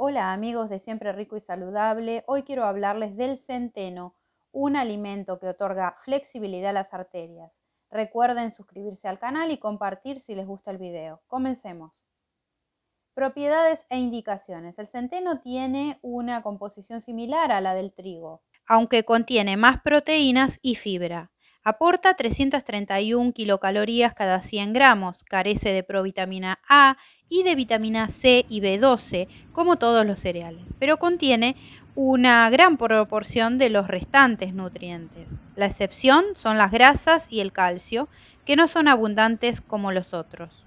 Hola amigos de Siempre Rico y Saludable, hoy quiero hablarles del centeno, un alimento que otorga flexibilidad a las arterias. Recuerden suscribirse al canal y compartir si les gusta el video. Comencemos. Propiedades e indicaciones. El centeno tiene una composición similar a la del trigo, aunque contiene más proteínas y fibra. Aporta 331 kilocalorías cada 100 gramos, carece de provitamina A y de vitamina C y B12, como todos los cereales, pero contiene una gran proporción de los restantes nutrientes. La excepción son las grasas y el calcio, que no son abundantes como los otros.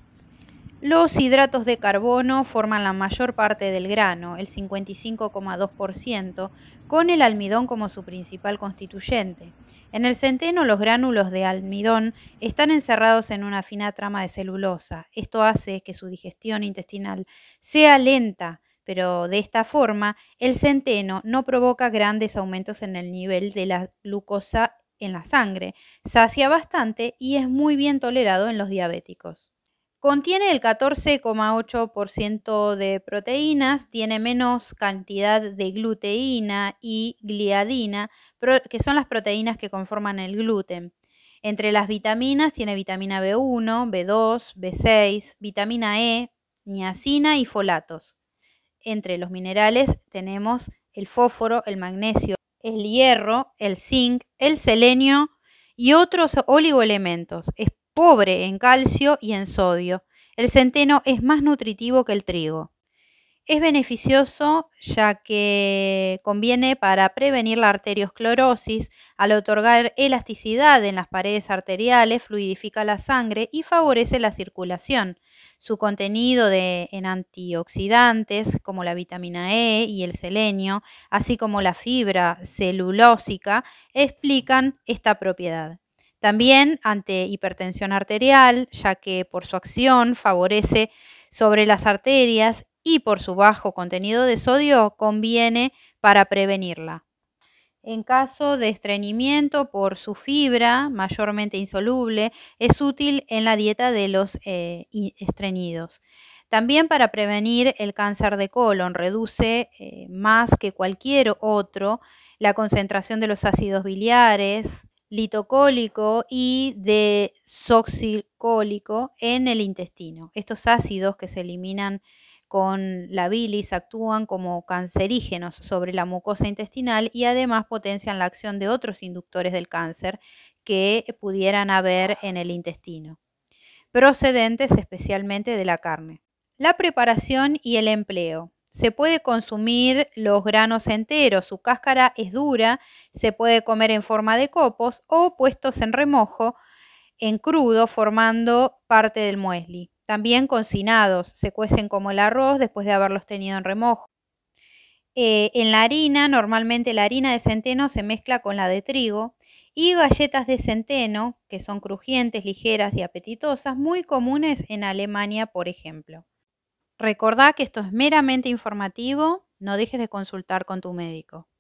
Los hidratos de carbono forman la mayor parte del grano, el 55,2%, con el almidón como su principal constituyente. En el centeno los gránulos de almidón están encerrados en una fina trama de celulosa. Esto hace que su digestión intestinal sea lenta, pero de esta forma el centeno no provoca grandes aumentos en el nivel de la glucosa en la sangre, sacia bastante y es muy bien tolerado en los diabéticos. Contiene el 14,8% de proteínas, tiene menos cantidad de gluteína y gliadina, que son las proteínas que conforman el gluten. Entre las vitaminas tiene vitamina B1, B2, B6, vitamina E, niacina y folatos. Entre los minerales tenemos el fósforo, el magnesio, el hierro, el zinc, el selenio y otros oligoelementos pobre en calcio y en sodio. El centeno es más nutritivo que el trigo. Es beneficioso ya que conviene para prevenir la arteriosclerosis al otorgar elasticidad en las paredes arteriales, fluidifica la sangre y favorece la circulación. Su contenido de, en antioxidantes como la vitamina E y el selenio, así como la fibra celulósica, explican esta propiedad. También ante hipertensión arterial, ya que por su acción favorece sobre las arterias y por su bajo contenido de sodio conviene para prevenirla. En caso de estreñimiento por su fibra mayormente insoluble, es útil en la dieta de los eh, estreñidos. También para prevenir el cáncer de colon, reduce eh, más que cualquier otro la concentración de los ácidos biliares, litocólico y de soxicólico en el intestino. Estos ácidos que se eliminan con la bilis actúan como cancerígenos sobre la mucosa intestinal y además potencian la acción de otros inductores del cáncer que pudieran haber en el intestino, procedentes especialmente de la carne. La preparación y el empleo. Se puede consumir los granos enteros, su cáscara es dura, se puede comer en forma de copos o puestos en remojo, en crudo, formando parte del muesli. También cocinados, se cuecen como el arroz después de haberlos tenido en remojo. Eh, en la harina, normalmente la harina de centeno se mezcla con la de trigo y galletas de centeno, que son crujientes, ligeras y apetitosas, muy comunes en Alemania, por ejemplo. Recordá que esto es meramente informativo, no dejes de consultar con tu médico.